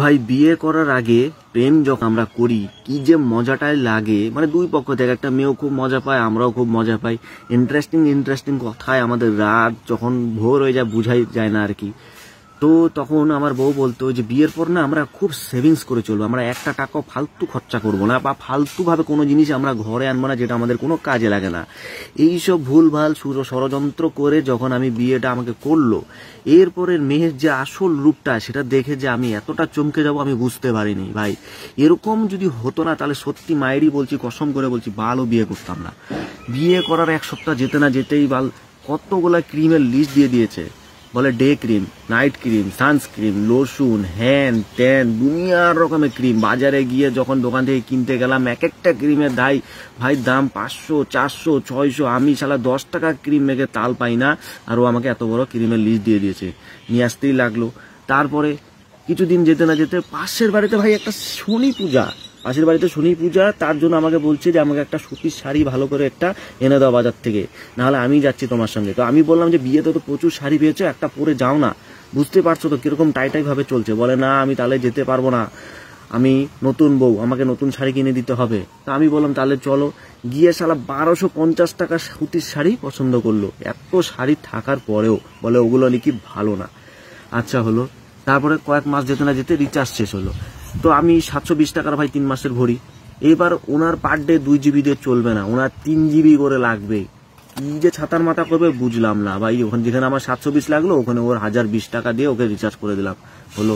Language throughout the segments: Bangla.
ভাই বিয়ে করার আগে প্রেম যখন আমরা করি কি যে মজাটাই লাগে মানে দুই পক্ষ থেকে একটা মেয়েও খুব মজা পায় আমরাও খুব মজা পাই ইন্টারেস্টিং ইন্টারেস্টিং কথায় আমাদের রাত যখন ভোর হয়ে যায় বুঝাই যায় না আর কি তো তখন আমার বউ বলতো যে বিয়ের পর না আমরা খুব সেভিংস করে চলবো আমরা একটা টাকাও ফালতু খরচা করব না বা ফালতুভাবে কোনো জিনিস আমরা ঘরে আনবো না যেটা আমাদের কোনো কাজে লাগে না এই সব ভুলভাল সুর ষড়যন্ত্র করে যখন আমি বিয়েটা আমাকে করলো এরপরের মেয়ের যে আসল রূপটা সেটা দেখে যে আমি এতটা চমকে যাব আমি বুঝতে পারিনি ভাই এরকম যদি হতো না তাহলে সত্যি মায়েরই বলছি কসম করে বলছি বালও বিয়ে করতাম না বিয়ে করার এক সপ্তাহ যেতে না যেতেই বাল কতগুলা ক্রিমের লিস্ট দিয়ে দিয়েছে বলে day cream night cream sunscreen lotion হ্যান ট্যান দুনিয়ার রকমের ক্রিম বাজারে গিয়ে যখন দোকান থেকে কিনতে গেলাম এক একটা ক্রিমের দায় ভাই দাম পাঁচশো চারশো ছয়শো আমি সালা দশ টাকা ক্রিম মেখে তাল পাই না আর ও আমাকে এত বড় ক্রিমের লিস্ট দিয়ে দিয়েছে নিয়ে আসতেই লাগলো তারপরে কিছুদিন যেতে না যেতে পাশের বাড়িতে ভাই একটা শনি পূজা পাশের বাড়িতে শনি পূজা তার জন্য আমাকে বলছে যে আমাকে একটা সুতির শাড়ি ভালো করে একটা এনে দাও বাজার থেকে নাহলে আমি যাচ্ছি তোমার সঙ্গে তো আমি বললাম যে বিয়েতে তো প্রচুর শাড়ি পেয়েছো একটা পরে যাও না বুঝতে পারছো তো কীরকম টাইটাইভাবে চলছে বলে না আমি তাহলে যেতে পারবো না আমি নতুন বউ আমাকে নতুন শাড়ি কিনে দিতে হবে তা আমি বললাম তাহলে চলো গিয়ে শালা বারোশো পঞ্চাশ টাকা সুতির শাড়ি পছন্দ করলো এত শাড়ি থাকার পরেও বলে ওগুলো নাকি ভালো না আচ্ছা হলো তারপরে কয়েক মাস যেতে না যেতে রিচার্জ শেষ হলো তো আমি সাতশো বিশ টাকার ভাই তিন মাসের ভরি এবার ওনার পার ডে দুই জিবি দিয়ে চলবে না ওনার তিন জিবি করে লাগবে কি যে ছাতার মাথা করবে বুঝলাম না ভাই ওখানে যেখানে আমার সাতশো বিশ লাগলো ওখানে ওর হাজার বিশ টাকা দিয়ে ওকে রিচার্জ করে দিলাম হলো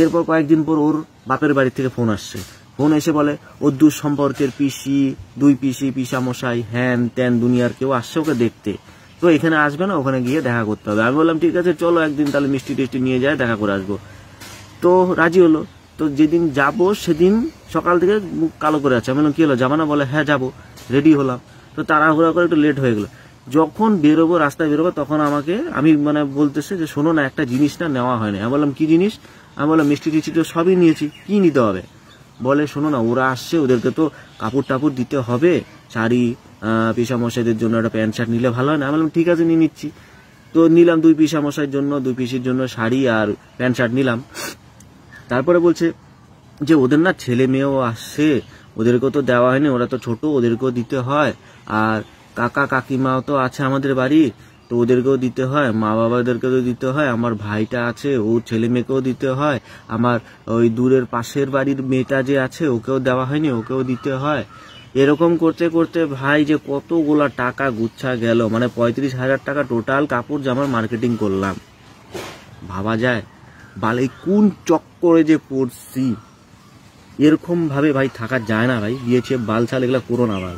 এরপর কয়েকদিন পর ওর বাপের বাড়ি থেকে ফোন আসছে ফোন এসে বলে ওর দূর সম্পর্কের পিসি দুই পিসি পিসা মশাই হ্যান ত্যান দুনিয়ার কেউ আসছে ওকে দেখতে তো এখানে আসবে না ওখানে গিয়ে দেখা করতে হবে আমি বললাম ঠিক আছে চলো একদিন তাহলে মিষ্টি টিষ্টি নিয়ে যায় দেখা করে আসবো তো রাজি হলো তো যেদিন যাব সেদিন সকাল থেকে মুখ কালো করে আছে আমি বললাম কী হলো যাবো না বলে হ্যাঁ যাবো রেডি হলাম তো তাড়াহুড়া করে একটু লেট হয়ে গেলো যখন বেরোবো রাস্তায় বেরোবো তখন আমাকে আমি মানে বলতেছে যে শোনো না একটা জিনিস না নেওয়া হয়নি আমি বললাম কি জিনিস আমি বললাম মিষ্টি টিষ্টি তো সবই নিয়েছি কি নিতে হবে বলে শোনো না ওরা আসছে ওদেরকে তো কাপড় টাপড় দিতে হবে শাড়ি পিসা মশাইদের জন্য একটা প্যান্ট শার্ট নিলে ভালো হয় না আমি বললাম ঠিক আছে নিয়ে নিচ্ছি তো নিলাম দুই পিসা মশাইয়ের জন্য দুই পিসির জন্য শাড়ি আর প্যান্ট শার্ট নিলাম তারপরে বলছে যে ওদের না ছেলে মেয়েও আসছে ওদেরকেও তো দেওয়া হয়নি ওরা তো ছোট ওদেরকেও দিতে হয় আর কাকা কাকিমাও তো আছে আমাদের বাড়ি তো ওদেরকেও দিতে হয় মা বাবাদেরকেও দিতে হয় আমার ভাইটা আছে ও ছেলে মেয়েকেও দিতে হয় আমার ওই দূরের পাশের বাড়ির মেয়েটা যে আছে ওকেও দেওয়া হয়নি ওকেও দিতে হয় এরকম করতে করতে ভাই যে কতগুলা টাকা গুচ্ছা গেল মানে পঁয়ত্রিশ হাজার টাকা টোটাল কাপড় জামার মার্কেটিং করলাম ভাবা যায় বালে কোন চক্করে যে পড়ছি এরকম ভাবে ভাই থাকা যায় না ভাই দিয়েছে বালছাল এগুলো করো না ভাই